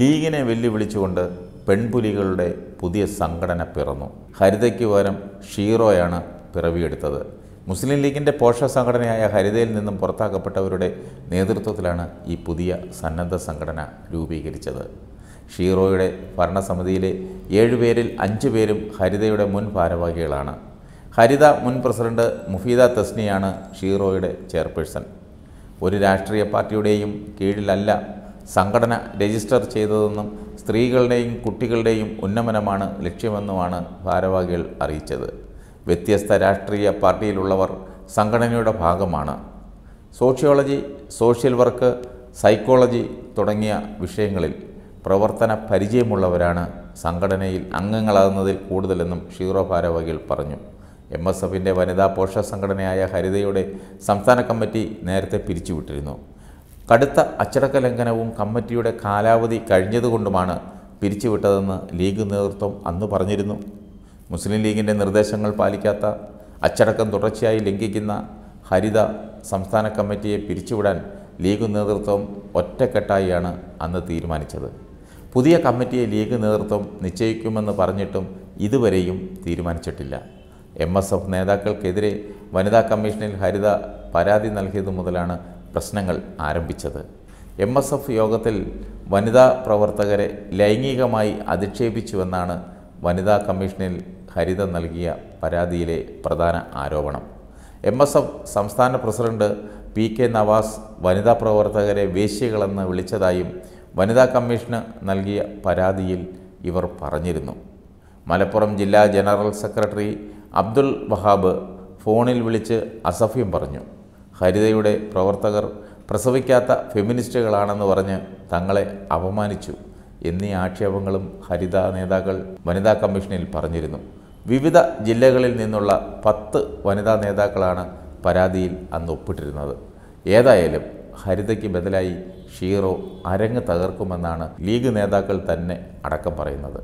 ലീഗിനെ വെല്ലുവിളിച്ചുകൊണ്ട് പെൺപുലികളുടെ പുതിയ സംഘടന പിറന്നു ഹരിതയ്ക്ക് പകരം ഷീറോയാണ് പിറവിയെടുത്തത് മുസ്ലിം ലീഗിൻ്റെ പോഷക സംഘടനയായ ഹരിതയിൽ നിന്നും പുറത്താക്കപ്പെട്ടവരുടെ നേതൃത്വത്തിലാണ് ഈ പുതിയ സന്നദ്ധ സംഘടന രൂപീകരിച്ചത് ഷീറോയുടെ ഭരണസമിതിയിലെ ഏഴുപേരിൽ അഞ്ചു പേരും ഹരിതയുടെ മുൻ ഭാരവാഹികളാണ് ഹരിത മുൻ പ്രസിഡന്റ് മുഫീദ തസ്നിയാണ് ഷീറോയുടെ ചെയർപേഴ്സൺ ഒരു രാഷ്ട്രീയ പാർട്ടിയുടെയും കീഴിലല്ല സംഘടന രജിസ്റ്റർ ചെയ്തതെന്നും സ്ത്രീകളുടെയും കുട്ടികളുടെയും ഉന്നമനമാണ് ലക്ഷ്യമെന്നുമാണ് ഭാരവാഹികൾ അറിയിച്ചത് വ്യത്യസ്ത രാഷ്ട്രീയ പാർട്ടിയിലുള്ളവർ സംഘടനയുടെ ഭാഗമാണ് സോഷ്യോളജി സോഷ്യൽ വർക്ക് സൈക്കോളജി തുടങ്ങിയ വിഷയങ്ങളിൽ പ്രവർത്തന പരിചയമുള്ളവരാണ് സംഘടനയിൽ അംഗങ്ങളാകുന്നതിൽ കൂടുതലെന്നും ഷീറോ ഭാരവാഹികൾ പറഞ്ഞു എം എസ് എഫിൻ്റെ വനിതാ പോഷക സംഘടനയായ ഹരിതയുടെ സംസ്ഥാന കമ്മിറ്റി നേരത്തെ പിരിച്ചുവിട്ടിരുന്നു കടുത്ത അച്ചടക്ക ലംഘനവും കമ്മിറ്റിയുടെ കാലാവധി കഴിഞ്ഞതുകൊണ്ടുമാണ് പിരിച്ചുവിട്ടതെന്ന് ലീഗ് നേതൃത്വം അന്ന് പറഞ്ഞിരുന്നു മുസ്ലിം ലീഗിൻ്റെ നിർദ്ദേശങ്ങൾ പാലിക്കാത്ത അച്ചടക്കം തുടർച്ചയായി ലംഘിക്കുന്ന ഹരിത സംസ്ഥാന കമ്മിറ്റിയെ പിരിച്ചുവിടാൻ ലീഗ് നേതൃത്വം ഒറ്റക്കെട്ടായിയാണ് അന്ന് തീരുമാനിച്ചത് പുതിയ കമ്മിറ്റിയെ ലീഗ് നേതൃത്വം നിശ്ചയിക്കുമെന്ന് പറഞ്ഞിട്ടും ഇതുവരെയും തീരുമാനിച്ചിട്ടില്ല എം എസ് എഫ് നേതാക്കൾക്കെതിരെ വനിതാ കമ്മീഷനിൽ ഹരിത പരാതി നൽകിയതു മുതലാണ് പ്രശ്നങ്ങൾ ആരംഭിച്ചത് എം എസ് എഫ് യോഗത്തിൽ വനിതാ പ്രവർത്തകരെ ലൈംഗികമായി അധിക്ഷേപിച്ചുവെന്നാണ് വനിതാ കമ്മീഷനിൽ ഹരിത നൽകിയ പരാതിയിലെ പ്രധാന ആരോപണം എം എസ് എഫ് സംസ്ഥാന പ്രസിഡന്റ് പി കെ നവാസ് വനിതാ പ്രവർത്തകരെ വേശ്യകളെന്ന് വിളിച്ചതായും വനിതാ കമ്മീഷന് നൽകിയ പരാതിയിൽ ഇവർ പറഞ്ഞിരുന്നു മലപ്പുറം ജില്ലാ ജനറൽ സെക്രട്ടറി അബ്ദുൽ വഹാബ് ഫോണിൽ വിളിച്ച് അസഫ്യം പറഞ്ഞു ഹരിതയുടെ പ്രവർത്തകർ പ്രസവിക്കാത്ത ഫെമിനിസ്റ്റുകളാണെന്ന് പറഞ്ഞ് തങ്ങളെ അപമാനിച്ചു എന്നീ ആക്ഷേപങ്ങളും ഹരിത നേതാക്കൾ വനിതാ കമ്മീഷനിൽ പറഞ്ഞിരുന്നു വിവിധ ജില്ലകളിൽ നിന്നുള്ള പത്ത് വനിതാ നേതാക്കളാണ് പരാതിയിൽ അന്ന് ഒപ്പിട്ടിരുന്നത് ഏതായാലും ഹരിതയ്ക്ക് ബദലായി ഷീറോ അരങ്ങ് തകർക്കുമെന്നാണ് ലീഗ് നേതാക്കൾ തന്നെ അടക്കം പറയുന്നത്